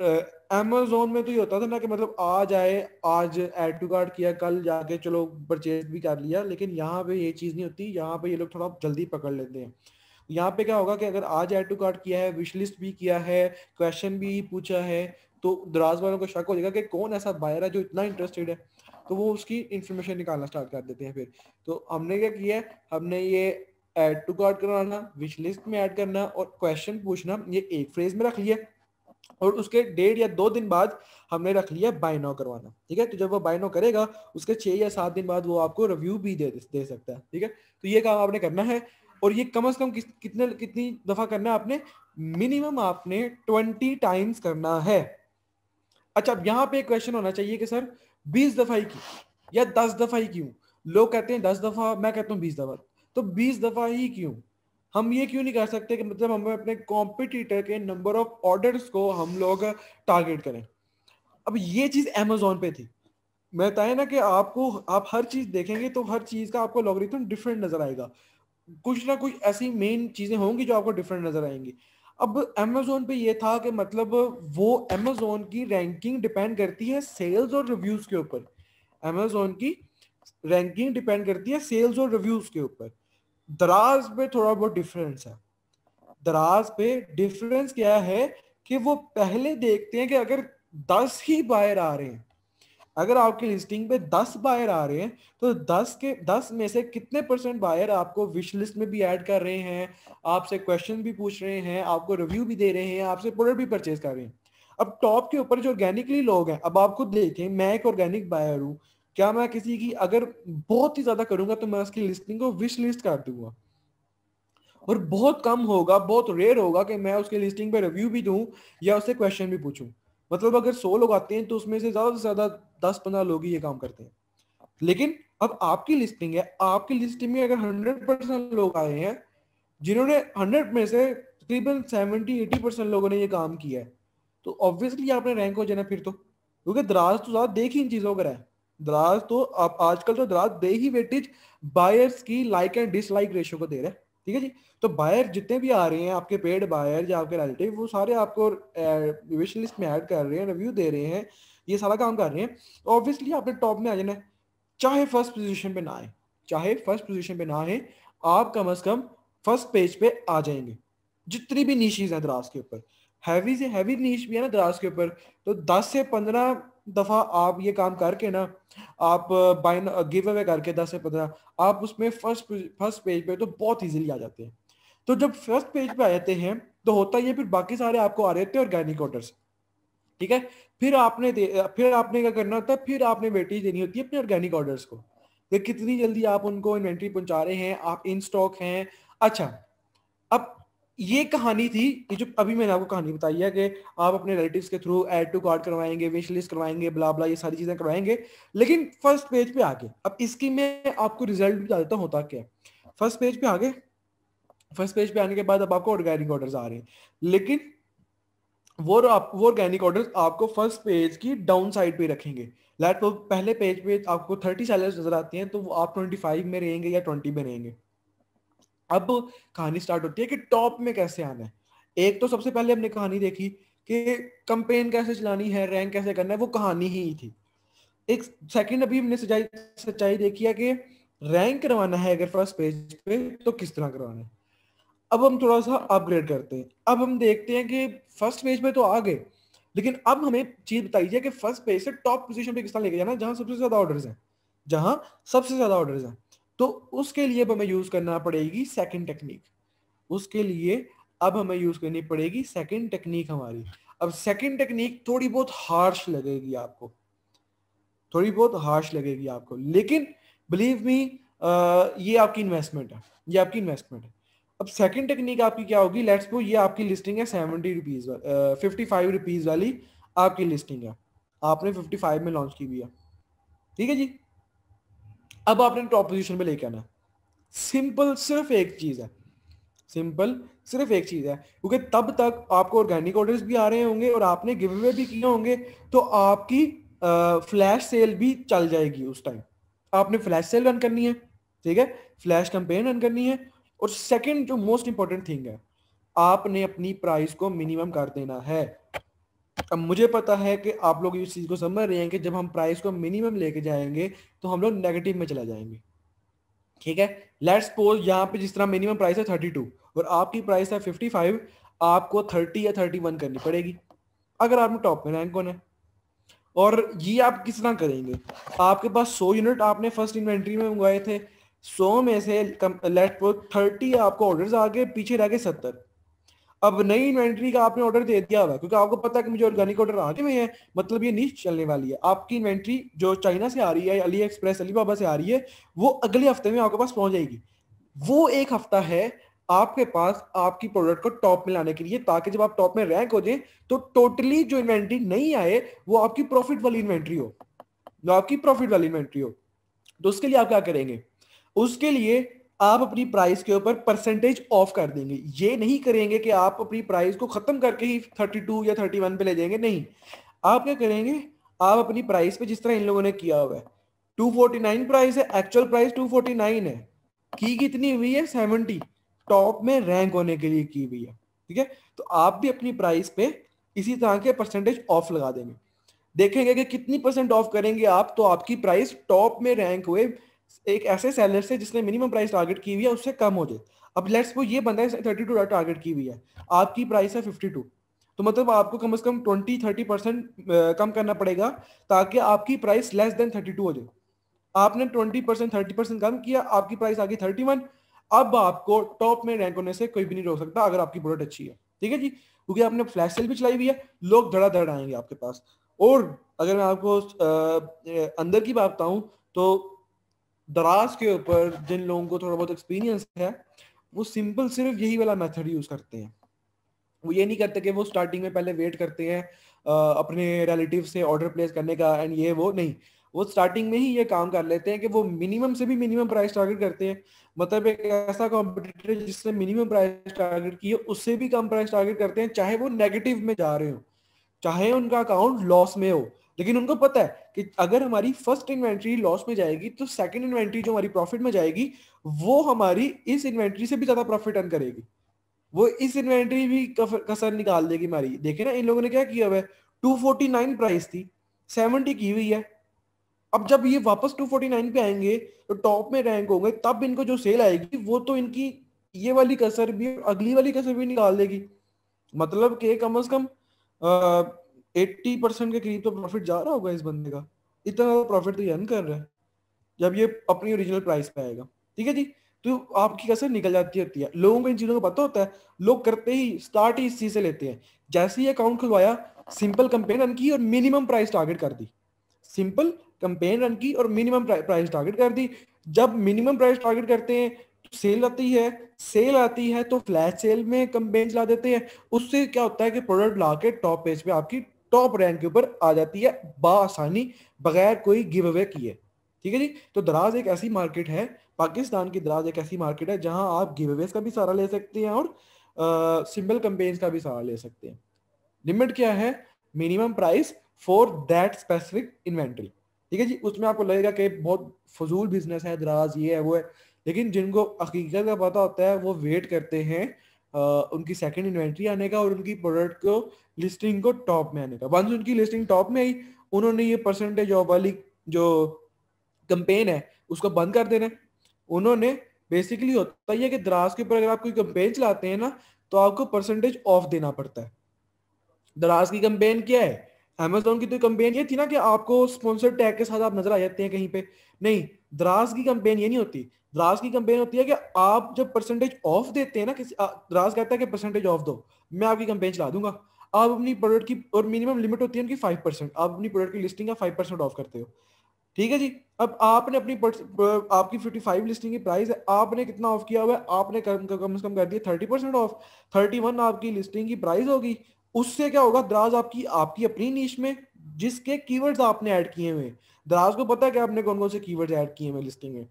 अमेजोन में तो ये होता था ना कि मतलब आज आए आज एड टू कार्ड किया कल जाके चलो परचेज भी कर लिया लेकिन यहाँ पे ये चीज़ नहीं होती यहाँ पे ये लोग थोड़ा जल्दी पकड़ लेते हैं यहाँ पे क्या होगा कि अगर आज एड टू कार्ड किया है विश लिस्ट भी किया है क्वेश्चन भी पूछा है तो दराज वालों को शक हो जाएगा कि कौन ऐसा बायर है जो इतना इंटरेस्टेड है तो वो उसकी इंफॉर्मेशन निकालना स्टार्ट कर देते हैं फिर तो हमने क्या किया हमने ये एड टू कार्ड कराना विश लिस्ट में ऐड करना और क्वेश्चन पूछना ये एक फ्रेज में रख लिया और उसके डेढ़ या दो दिन बाद हमने रख लिया बाइनो करवाना ठीक है तो जब वो बाइनो करेगा उसके छह या सात दिन बाद वो आपको रिव्यू भी दे दे सकता है ठीक है तो ये काम आपने करना है और ये कम से कम कितने कितनी दफ़ा करना है आपने मिनिमम आपने ट्वेंटी टाइम्स करना है अच्छा अब यहाँ पे क्वेश्चन होना चाहिए कि सर बीस दफ़ा ही क्यों या दस दफ़ा ही क्यों लोग कहते हैं दस दफ़ा मैं कहता हूँ बीस दफ़ा तो बीस दफ़ा ही क्यों हम ये क्यों नहीं कर सकते कि मतलब हमें अपने कॉम्पिटिटर के नंबर ऑफ ऑर्डर्स को हम लोग टारगेट करें अब ये चीज़ अमेजोन पे थी मैं बताया ना कि आपको आप हर चीज़ देखेंगे तो हर चीज़ का आपको लॉगरिथम डिफरेंट नज़र आएगा कुछ ना कुछ ऐसी मेन चीज़ें होंगी जो आपको डिफरेंट नज़र आएंगी अब अमेजोन पे ये था कि मतलब वो अमेजोन की रैंकिंग डिपेंड करती है सेल्स और रिव्यूज़ के ऊपर अमेजोन की रैंकिंग डिपेंड करती है सेल्स और रिव्यूज़ के ऊपर दराज पे थोड़ा बहुत डिफरेंस है दराज पे डिफरेंस क्या है कि वो पहले देखते हैं कि अगर दस ही बायर आ रहे हैं अगर आपकी लिस्टिंग पे दस बायर आ रहे हैं तो दस के दस में से कितने परसेंट बायर आपको विश लिस्ट में भी ऐड कर रहे हैं आपसे क्वेश्चन भी पूछ रहे हैं आपको रिव्यू भी दे रहे हैं आपसे प्रोडक्ट भी परचेज कर रहे हैं अब टॉप के ऊपर जो ऑर्गेनिकली लोग हैं अब आप खुद देखें मैं एक ऑर्गेनिक बायर हूँ क्या मैं किसी की अगर बहुत ही ज्यादा करूंगा तो मैं उसकी लिस्टिंग को विश लिस्ट कर दूंगा और बहुत कम होगा बहुत रेयर होगा कि मैं उसकी लिस्टिंग पे रिव्यू भी दूं या उससे क्वेश्चन भी पूछूं मतलब अगर सौ लोग आते हैं तो उसमें से ज्यादा से ज्यादा दस पंद्रह लोग ही ये काम करते हैं लेकिन अब आपकी लिस्टिंग है आपकी लिस्टिंग में अगर हंड्रेड परसेंट लोग आए हैं जिन्होंने हंड्रेड में से तकरीबन सेवेंटी एटी परसेंट लोगों ने ये काम किया है तो ऑब्वियसली आपने रैंक हो जाना फिर तो क्योंकि दराज तो ज्यादा देख ही इन चीज़ों का है दराज तो आप आजकल तो दराज दे ही वेटेज बायर्स की लाइक एंड डिसलाइक रेशियो को दे रहे हैं ठीक है जी तो बायर जितने भी आ रहे हैं आपके पेड बायर या आपके रिलेटिव वो सारे आपको विश लिस्ट में ऐड कर रहे हैं रिव्यू दे रहे हैं ये सारा काम कर रहे हैं ऑब्वियसली आपने टॉप में आ जाना है चाहे फर्स्ट पोजिशन पे ना आए चाहे फर्स्ट पोजिशन पे ना आए आप कम अज कम फर्स्ट पेज पे आ जाएंगे जितनी भी नीशीज हैं दराज के ऊपर हैवी से हैवी नीच भी है ना दराज के ऊपर तो 10 से 15 दफ़ा आप ये काम करके ना आप बाइन गिव अवे करके दस से पंद्रह आप उसमें फर्स्ट फर्स्ट पेज पे तो बहुत इजीली आ जाते हैं तो जब फर्स्ट पेज पे आ जाते हैं तो होता ये फिर बाकी सारे आपको आ रहे थे ऑर्गेनिक ऑर्डर्स ठीक है फिर आपने फिर आपने क्या करना होता है फिर आपने वेटेज देनी होती है अपने ऑर्गेनिक ऑर्डर्स को कितनी जल्दी आप उनको इन्वेंट्री पहुंचा रहे हैं आप इन स्टॉक हैं अच्छा ये कहानी थी ये जो अभी मैंने आपको कहानी बताई है कि आप अपने रिलेटिव के थ्रू एड टू कार्ड करवाएंगे विश लिस्ट करवाएंगे ब्ला ब्ला ये सारी चीजें करवाएंगे लेकिन फर्स्ट पेज पे आगे अब इसकी मैं आपको रिजल्ट बता देता होता क्या फर्स्ट पेज पे आगे फर्स्ट पेज पे आने के बाद अब आपको ऑर्गेनिक ऑर्डर आ रहे हैं लेकिन वो आप वो ऑर्गेनिक ऑर्डर आपको फर्स्ट पेज की डाउन साइड पे रखेंगे लाइट पहले पेज पे आपको थर्टी सैलर्स नजर आती हैं तो आप ट्वेंटी फाइव में रहेंगे या ट्वेंटी में रहेंगे अब कहानी स्टार्ट होती है कि टॉप में कैसे आना है एक तो सबसे पहले हमने कहानी देखी कि कंपेन कैसे चलानी है रैंक कैसे करना है वो कहानी ही थी एक सेकंड अभी हमने सच्चाई सच्चाई देखी है कि रैंक करवाना है अगर फर्स्ट पेज पे तो किस तरह करवाना है अब हम थोड़ा सा अपग्रेड करते हैं अब हम देखते हैं कि फर्स्ट पेज पे तो आ गए लेकिन अब हमें चीज बताई जाए कि फर्स्ट पेज से टॉप पोजीशन पे किस तरह लेके जाना है जहां सबसे ज्यादा ऑर्डर्स हैं जहां सबसे ज्यादा ऑर्डर्स हैं तो उसके लिए अब हमें यूज करना पड़ेगी सेकंड टेक्निक उसके लिए अब हमें यूज करनी पड़ेगी सेकंड टेक्निक हमारी अब सेकंड टेक्निक थोड़ी बहुत हार्श लगेगी आपको थोड़ी बहुत हार्श लगेगी आपको लेकिन बिलीव मी ये आपकी इन्वेस्टमेंट है ये आपकी इन्वेस्टमेंट है अब सेकंड टेक्निक आपकी क्या होगी लेट्स गो ये आपकी लिस्टिंग है seventy rupees fifty five rupees वाली आपकी लिस्टिंग है आपने फिफ्टी फाइव में लॉन्च की भी है ठीक है जी अब आपने टॉप पोजीशन में लेके आना सिंपल सिर्फ एक चीज है सिंपल सिर्फ एक चीज है क्योंकि तब तक आपको ऑर्गेनिक ऑर्डर्स भी आ रहे होंगे और आपने गिव अवे भी किए होंगे तो आपकी फ्लैश सेल भी चल जाएगी उस टाइम आपने फ्लैश सेल रन करनी है ठीक है फ्लैश कंपेन रन करनी है और सेकंड जो मोस्ट इंपॉर्टेंट थिंग है आपने अपनी प्राइस को मिनिमम कर देना है अब मुझे पता है कि आप लोग इस चीज़ को समझ रहे हैं कि जब हम प्राइस को मिनिमम लेके जाएंगे तो हम लोग नेगेटिव में चला जाएंगे ठीक है लेट्स सपोज यहाँ पे जिस तरह मिनिमम प्राइस है थर्टी टू और आपकी प्राइस है फिफ्टी फाइव आपको थर्टी या थर्टी वन करनी पड़ेगी अगर आपने टॉप में रैंक कौन है और ये आप किस तरह करेंगे आपके पास सौ यूनिट आपने फर्स्ट इन्वेंट्री में मंगवाए थे सौ में से लेट सपोज थर्टी आपको ऑर्डर आ गए पीछे रह गए सत्तर अब नई इन्वेंट्री का आपने ऑर्डर दे दिया हुआ क्योंकि आपको पता है कि मुझे ऑर्गेनिक ऑर्डर आने हुए हैं मतलब ये नीच चलने वाली है आपकी इन्वेंट्री जो चाइना से आ रही है अली एक्सप्रेस अली बाबा से आ रही है वो अगले हफ्ते में आपके पास पहुंच जाएगी वो एक हफ्ता है आपके पास आपकी प्रोडक्ट को टॉप में लाने के लिए ताकि जब आप टॉप में रैंक हो जाए तो टोटली जो इन्वेंट्री नहीं आए वो आपकी प्रॉफिट वाली इन्वेंट्री हो जो आपकी प्रॉफिट वाली इन्वेंट्री हो तो उसके लिए आप क्या करेंगे उसके लिए आप अपनी प्राइस के ऊपर परसेंटेज ऑफ कर देंगे ये नहीं करेंगे कि आप अपनी प्राइस को खत्म करके ही 32 या 31 पे ले जाएंगे नहीं आप क्या करेंगे आप अपनी प्राइस पे जिस तरह इन लोगों ने किया हुआ है 249 प्राइस है एक्चुअल प्राइस 249 है की कितनी हुई है सेवनटी टॉप में रैंक होने के लिए की हुई है ठीक है तो आप भी अपनी प्राइस पे इसी तरह के परसेंटेज ऑफ लगा देंगे देखेंगे कि कितनी परसेंट ऑफ करेंगे आप तो आपकी प्राइस टॉप में रैंक हुए एक ऐसे सेलर से जिसने मिनिमम प्राइस टारगेट की हुई है उससे कम हो जाए अब लेट्स वो ये बंदा है थर्टी टू टारगेट की हुई है आपकी प्राइस है फिफ्टी टू तो मतलब आपको कम से कम ट्वेंटी थर्टी परसेंट कम करना पड़ेगा ताकि आपकी price less than thirty two हो जाए आपने ट्वेंटी परसेंट थर्टी परसेंट कम किया आपकी प्राइस आ गई थर्टी वन अब आपको टॉप में रैंक होने से कोई भी नहीं रोक सकता अगर आपकी प्रोडक्ट अच्छी है ठीक है जी क्योंकि आपने फ्लैश सेल भी चलाई हुई है लोग धड़ा धड़ आएंगे आपके पास और अगर मैं आपको अंदर की बात बताऊं तो दराज के ऊपर जिन लोगों को थोड़ा बहुत एक्सपीरियंस है वो सिंपल सिर्फ यही वाला मेथड यूज करते हैं वो ये नहीं करते कि वो स्टार्टिंग में पहले वेट करते हैं अपने रिलेटिव से ऑर्डर प्लेस करने का एंड ये वो नहीं वो स्टार्टिंग में ही ये काम कर लेते हैं कि वो मिनिमम से भी मिनिमम प्राइस टारगेट करते हैं मतलब एक ऐसा कॉम्पिटिटर जिसने मिनिमम प्राइस टारगेट की है उससे भी कम प्राइस टारगेट करते हैं चाहे वो नेगेटिव में जा रहे हो चाहे उनका अकाउंट लॉस में हो लेकिन उनको पता है कि अगर हमारी फर्स्ट इन्वेंट्री लॉस में जाएगी तो सेकंड इन्वेंट्री जो हमारी प्रॉफिट में जाएगी वो हमारी इस इन्वेंट्री से भी ज्यादा प्रॉफिट अर्न करेगी वो इस इन्वेंट्री भी कसर निकाल देगी हमारी देखे ना इन लोगों ने क्या किया हुआ है 249 प्राइस थी सेवनटी की हुई है अब जब ये वापस 249 पे आएंगे तो टॉप में रैंक होंगे तब इनको जो सेल आएगी वो तो इनकी ये वाली कसर भी अगली वाली कसर भी निकाल देगी मतलब कि कम अज कम एट्टी परसेंट के करीब तो प्रॉफिट जा रहा होगा इस बंदे का इतना प्रॉफिट तो अर्न कर रहा है जब ये अपनी ओरिजिनल प्राइस पे आएगा ठीक है जी तो आपकी कैसे निकल जाती रहती है लोगों को इन चीज़ों का पता होता है लोग करते ही स्टार्ट ही इस चीज़ से लेते हैं जैसे ही अकाउंट खुलवाया सिंपल कंपेन रन की और मिनिमम प्राइस टारगेट कर दी सिंपल कंपेन रन की और मिनिमम प्राइस टारगेट कर दी जब मिनिमम प्राइस टारगेट करते हैं तो सेल आती है सेल आती है तो फ्लैश सेल में कंपेन चला देते हैं उससे क्या होता है कि प्रोडक्ट ला के टॉप पेज पे आपकी टॉप रैंक के ऊपर आ जाती है बासानी बगैर कोई गिव अवे किए ठीक है जी तो दराज एक ऐसी मार्केट है पाकिस्तान की दराज एक ऐसी मार्केट है जहां आप गिव अवेज का भी सहारा ले सकते हैं और सिंबल कंपेन्स का भी सहारा ले सकते हैं लिमिट क्या है minimum price for that specific inventory ठीक है जी उसमें आपको लगेगा कि बहुत फजूल बिजनेस है दराज ये है वो है लेकिन जिनको हकीकत का पता होता है वो वेट करते हैं आ, उनकी सेकंड इन्वेंट्री आने का और उनकी प्रोडक्ट को लिस्टिंग को टॉप में आने का वंस उनकी लिस्टिंग टॉप में आई उन्होंने ये परसेंटेज ऑफ वाली जो कंपेन है उसको बंद कर देना उन्होंने बेसिकली होता है कि दराज के ऊपर अगर आप कोई कंपेन चलाते हैं ना तो आपको परसेंटेज ऑफ देना पड़ता है दराज की कंपेन क्या है अमेजोन की तो कंपेन ये थी ना कि आपको स्पॉन्सर टैग के साथ आप नजर आ जाते हैं कहीं पे नहीं दराज की कंपेन ये नहीं होती दराज की कंपेन होती है कि आप जब परसेंटेज ऑफ देते हैं ना किसी दराज कहता है कि परसेंटेज ऑफ दो मैं आपकी कंपेन चला दूंगा आप अपनी प्रोडक्ट की और मिनिमम लिमिट होती है उनकी फाइव परसेंट आप अपनी प्रोडक्ट की लिस्टिंग का फाइव परसेंट ऑफ करते हो ठीक है जी अब आपने अपनी आपकी फिफ्टी फाइव लिस्टिंग की प्राइस है आपने कितना ऑफ किया हुआ है आपने कम से कम कम कर दिया thirty percent off thirty one आपकी लिस्टिंग की प्राइस होगी उससे क्या होगा दराज आपकी आपकी अपनी नीच में जिसके कीवर्ड्स आपने ऐड किए हुए दराज को पता है कि आपने कौन कौन से कीवर्ड्स ऐड किए हुए लिस्टिंग में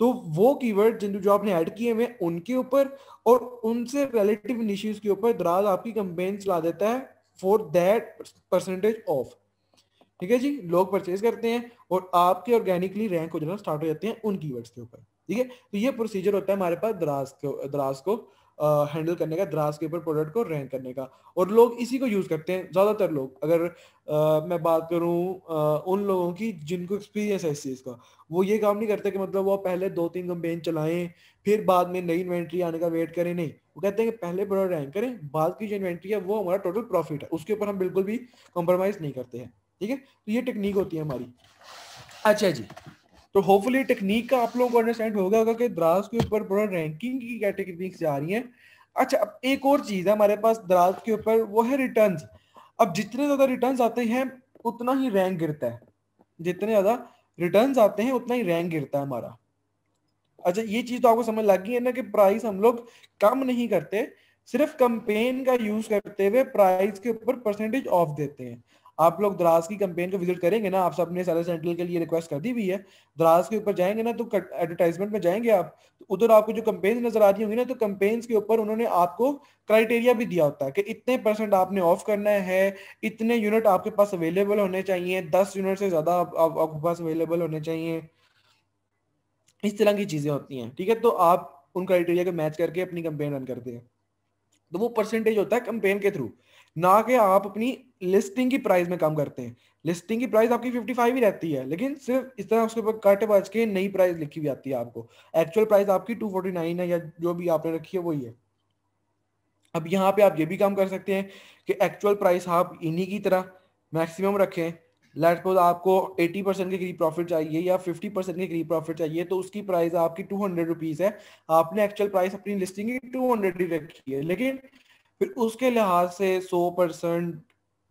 तो वो कीवर्ड जिन जो आपने ऐड किए हुए उनके ऊपर और उनसे रिलेटिव इश्यूज के ऊपर दराज आपकी कंपेन ला देता है फॉर दैट परसेंटेज ऑफ ठीक है जी लोग परचेज करते हैं और आपके ऑर्गेनिकली रैंक हो जाना स्टार्ट हो जाते हैं उन कीवर्ड्स के ऊपर ठीक है तो ये प्रोसीजर होता है हमारे पास दराज को दराज को हैंडल करने का द्रास के ऊपर प्रोडक्ट को रैंक करने का और लोग इसी को यूज़ करते हैं ज़्यादातर लोग अगर आ, मैं बात करूँ उन लोगों की जिनको एक्सपीरियंस है इस चीज़ का वो ये काम नहीं करते कि मतलब वो पहले दो तीन कंपेन चलाएं फिर बाद में नई इन्वेंट्री आने का वेट करें नहीं वो कहते हैं कि पहले प्रोडक्ट रैंक करें बाद की जो इन्वेंट्री है वो हमारा टोटल प्रॉफिट है उसके ऊपर हम बिल्कुल भी कॉम्प्रोमाइज़ नहीं करते हैं ठीक है तो ये टेक्निक होती है हमारी अच्छा जी तो होपफुली टेक्निक का आप लोगों को अंडरस्टैंड होगा होगा कि द्रास के ऊपर बड़ा रैंकिंग की कैटेगरी जा रही है अच्छा अब एक और चीज़ है हमारे पास द्रास के ऊपर वो है रिटर्न अब जितने ज़्यादा रिटर्न आते हैं उतना ही रैंक गिरता है जितने ज़्यादा रिटर्न आते हैं उतना ही रैंक गिरता है हमारा अच्छा ये चीज़ तो आपको समझ लग गई है ना कि प्राइस हम लोग कम नहीं करते सिर्फ कंपेन का यूज करते हुए प्राइस के ऊपर परसेंटेज ऑफ देते हैं आप लोग दराज की कंपेन को विजिट करेंगे ना आप सबने सारे सेंट्रल के लिए रिक्वेस्ट कर दी हुई है दराज के ऊपर जाएंगे ना तो एडवर्टाइजमेंट में जाएंगे आप तो उधर आपको जो कंपेन नजर आ रही होंगी ना तो कंपेन्स के ऊपर उन्होंने आपको क्राइटेरिया भी दिया होता है कि इतने परसेंट आपने ऑफ करना है इतने यूनिट आपके पास अवेलेबल होने चाहिए दस यूनिट से ज्यादा आपके पास अवेलेबल होने चाहिए इस तरह की चीजें होती हैं ठीक है तो आप उन क्राइटेरिया को मैच करके अपनी कंपेन रन करते हैं तो वो परसेंटेज होता है कंपेन के थ्रू ना कि आप अपनी लिस्टिंग की प्राइस में कम करते हैं लिस्टिंग की प्राइस आपकी 55 ही रहती है लेकिन सिर्फ इस तरह उसके ऊपर कट बच के नई प्राइस लिखी हुई आती है आपको एक्चुअल प्राइस आपकी 249 है या जो भी आपने रखी है वही है अब यहाँ पे आप ये भी काम कर सकते हैं कि एक्चुअल प्राइस आप इन्हीं की तरह मैक्सिमम रखें लेट सपोज आपको 80 परसेंट के करीब प्रॉफिट चाहिए या 50 परसेंट के करीब प्रॉफिट चाहिए तो उसकी प्राइस आपकी टू हंड्रेड रुपीज़ है आपने एक्चुअल प्राइस अपनी लिस्टिंग की टू हंड्रेड ही रखी है लेकिन फिर उसके लिहाज से सौ परसेंट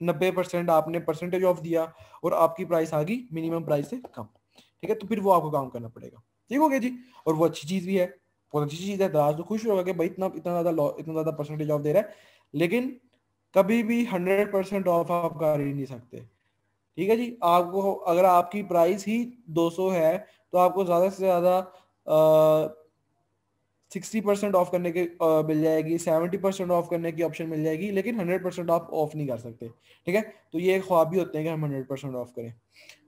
नब्बे परसेंट आपने परसेंटेज ऑफ दिया और आपकी प्राइस आ गई मिनिमम प्राइस से कम ठीक है तो फिर वो आपको काम करना पड़ेगा ठीक हो गया जी और वो अच्छी चीज़ भी है बहुत अच्छी चीज़ है दराज तो खुश होगा कि भाई इतना इतना ज़्यादा इतना ज़्यादा परसेंटेज ऑफ दे रहा है लेकिन कभी भी हंड्रेड परसेंट ऑफ आप कर ही नहीं सकते ठीक है जी आपको अगर आपकी प्राइस ही दो है तो आपको ज़्यादा से ज़्यादा सिक्सटी परसेंट ऑफ करने की मिल जाएगी सेवेंटी परसेंट ऑफ करने की ऑप्शन मिल जाएगी लेकिन हंड्रेड परसेंट आप ऑफ नहीं कर सकते ठीक है तो ये ख्वाब भी होते हैं कि हम हंड्रेड परसेंट ऑफ करें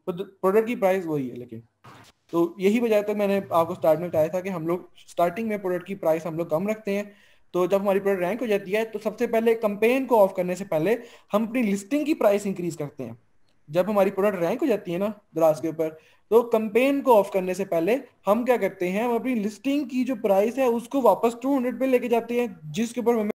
प्रोडक्ट तो की प्राइस वही है लेकिन तो यही वजह तक मैंने आपको स्टार्ट में बताया था कि हम लोग स्टार्टिंग में प्रोडक्ट की प्राइस हम लोग कम रखते हैं तो जब हमारी प्रोडक्ट रैंक हो जाती है तो सबसे पहले कंपेन को ऑफ करने से पहले हम अपनी लिस्टिंग की प्राइस इंक्रीज करते हैं जब हमारी प्रोडक्ट रैंक हो जाती है ना द्रास के ऊपर तो कंपेन को ऑफ करने से पहले हम क्या करते हैं हम अपनी लिस्टिंग की जो प्राइस है उसको वापस टू हंड्रेड पे लेके जाते हैं जिसके ऊपर हमें